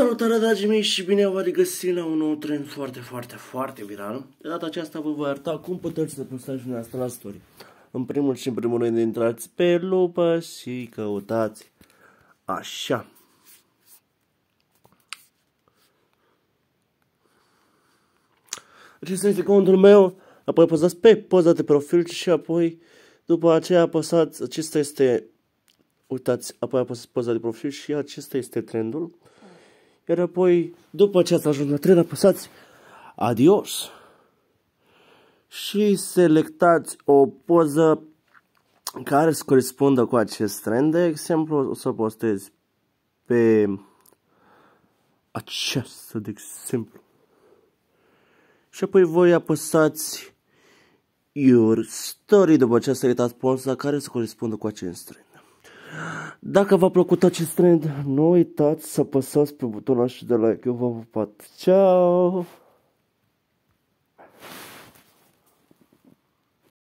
Salutare dragii mei și bine v-am regăsit la un nou trend foarte, foarte, foarte viral. De data aceasta vă voi arăta cum puteți să postați dumneavoastră la story. În primul și în primul rând intrați pe lupă și căutați așa. Acesta deci este contul meu, apoi apăsați pe poza de profil și apoi după aceea apăsați, acesta este, uitați, apoi apăsați poza de profil și acesta este trendul. Iar apoi, după ce ați ajuns la tren, apăsați adios și selectați o poză care să corespundă cu acest trend. De exemplu, o să postez pe aceasta, de exemplu. Și apoi voi apăsați Your Story după ce ați selectat poza care să corespundă cu acest trend. Dacă v-a plăcut acest trend, nu uitați să apăsați pe butonul de like. Eu v-am pupat. Ciao!